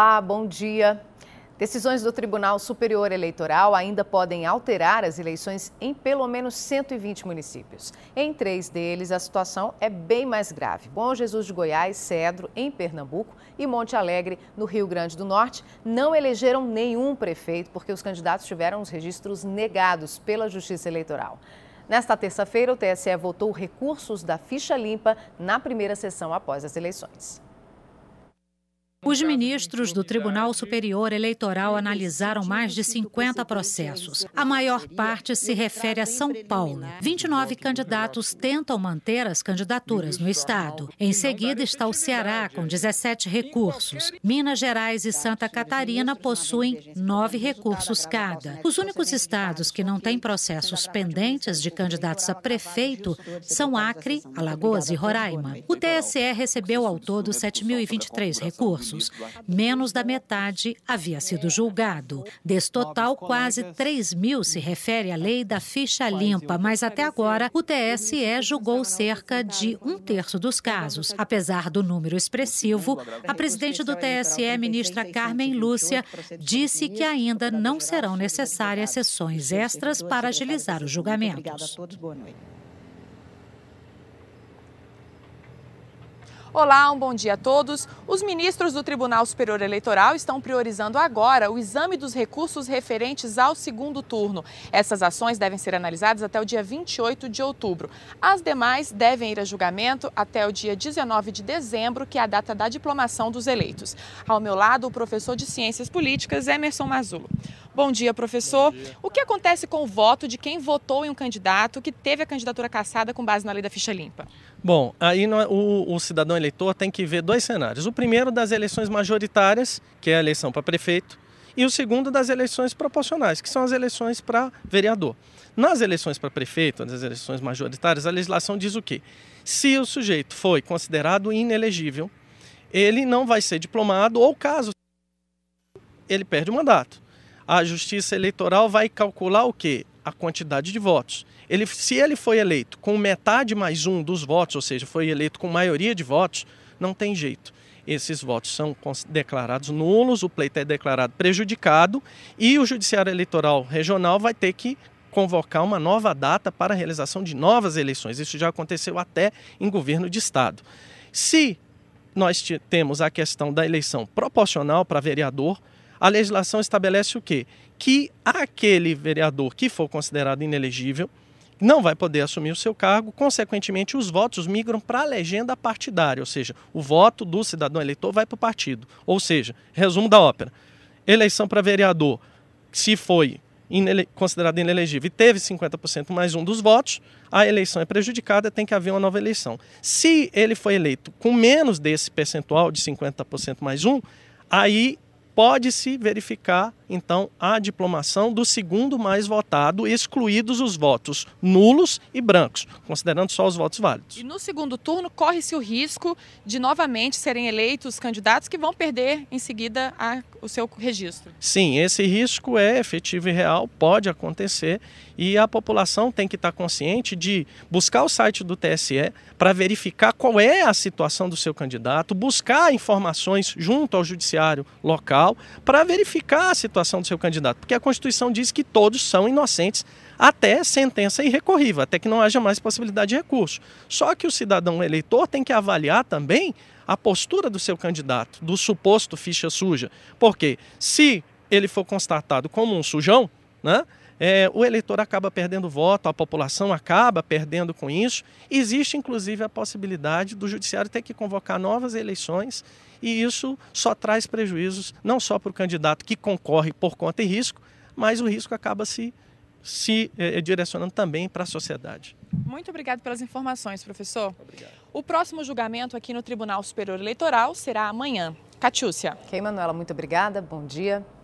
Olá, bom dia. Decisões do Tribunal Superior Eleitoral ainda podem alterar as eleições em pelo menos 120 municípios. Em três deles, a situação é bem mais grave. Bom Jesus de Goiás, Cedro, em Pernambuco, e Monte Alegre, no Rio Grande do Norte, não elegeram nenhum prefeito porque os candidatos tiveram os registros negados pela Justiça Eleitoral. Nesta terça-feira, o TSE votou recursos da ficha limpa na primeira sessão após as eleições. Os ministros do Tribunal Superior Eleitoral analisaram mais de 50 processos. A maior parte se refere a São Paulo. 29 candidatos tentam manter as candidaturas no Estado. Em seguida está o Ceará, com 17 recursos. Minas Gerais e Santa Catarina possuem nove recursos cada. Os únicos estados que não têm processos pendentes de candidatos a prefeito são Acre, Alagoas e Roraima. O TSE recebeu ao todo 7.023 recursos. Menos da metade havia sido julgado. Desse total, quase 3 mil se refere à lei da ficha limpa, mas até agora o TSE julgou cerca de um terço dos então, casos. Apesar do número expressivo, a presidente do TSE, ministra Carmen Lúcia, disse que ainda não serão necessárias sessões extras para agilizar os julgamentos. Olá, um bom dia a todos. Os ministros do Tribunal Superior Eleitoral estão priorizando agora o exame dos recursos referentes ao segundo turno. Essas ações devem ser analisadas até o dia 28 de outubro. As demais devem ir a julgamento até o dia 19 de dezembro, que é a data da diplomação dos eleitos. Ao meu lado, o professor de Ciências Políticas, Emerson Mazulo. Bom dia, professor. Bom dia. O que acontece com o voto de quem votou em um candidato que teve a candidatura cassada com base na lei da ficha limpa? Bom, aí o, o cidadão eleitor tem que ver dois cenários. O primeiro das eleições majoritárias, que é a eleição para prefeito, e o segundo das eleições proporcionais, que são as eleições para vereador. Nas eleições para prefeito, nas eleições majoritárias, a legislação diz o quê? Se o sujeito foi considerado inelegível, ele não vai ser diplomado, ou caso ele perde o mandato a Justiça Eleitoral vai calcular o quê? A quantidade de votos. Ele, se ele foi eleito com metade mais um dos votos, ou seja, foi eleito com maioria de votos, não tem jeito. Esses votos são declarados nulos, o pleito é declarado prejudicado e o Judiciário Eleitoral Regional vai ter que convocar uma nova data para a realização de novas eleições. Isso já aconteceu até em governo de Estado. Se nós temos a questão da eleição proporcional para vereador, a legislação estabelece o quê? Que aquele vereador que for considerado inelegível não vai poder assumir o seu cargo, consequentemente, os votos migram para a legenda partidária, ou seja, o voto do cidadão eleitor vai para o partido. Ou seja, resumo da ópera: eleição para vereador, se foi inele considerado inelegível e teve 50% mais um dos votos, a eleição é prejudicada, tem que haver uma nova eleição. Se ele foi eleito com menos desse percentual de 50% mais um, aí pode-se verificar então a diplomação do segundo mais votado, excluídos os votos nulos e brancos, considerando só os votos válidos. E no segundo turno, corre-se o risco de novamente serem eleitos candidatos que vão perder em seguida a, o seu registro. Sim, esse risco é efetivo e real, pode acontecer, e a população tem que estar consciente de buscar o site do TSE para verificar qual é a situação do seu candidato, buscar informações junto ao judiciário local para verificar a situação do seu candidato? Porque a Constituição diz que todos são inocentes até sentença irrecorrível, até que não haja mais possibilidade de recurso. Só que o cidadão eleitor tem que avaliar também a postura do seu candidato, do suposto ficha suja. Porque se ele for constatado como um sujão, né? É, o eleitor acaba perdendo voto, a população acaba perdendo com isso. Existe, inclusive, a possibilidade do judiciário ter que convocar novas eleições, e isso só traz prejuízos não só para o candidato que concorre por conta e risco, mas o risco acaba se, se é, é direcionando também para a sociedade. Muito obrigado pelas informações, professor. Obrigado. O próximo julgamento aqui no Tribunal Superior Eleitoral será amanhã. Catiúcia. Ok, Manuela, muito obrigada. Bom dia.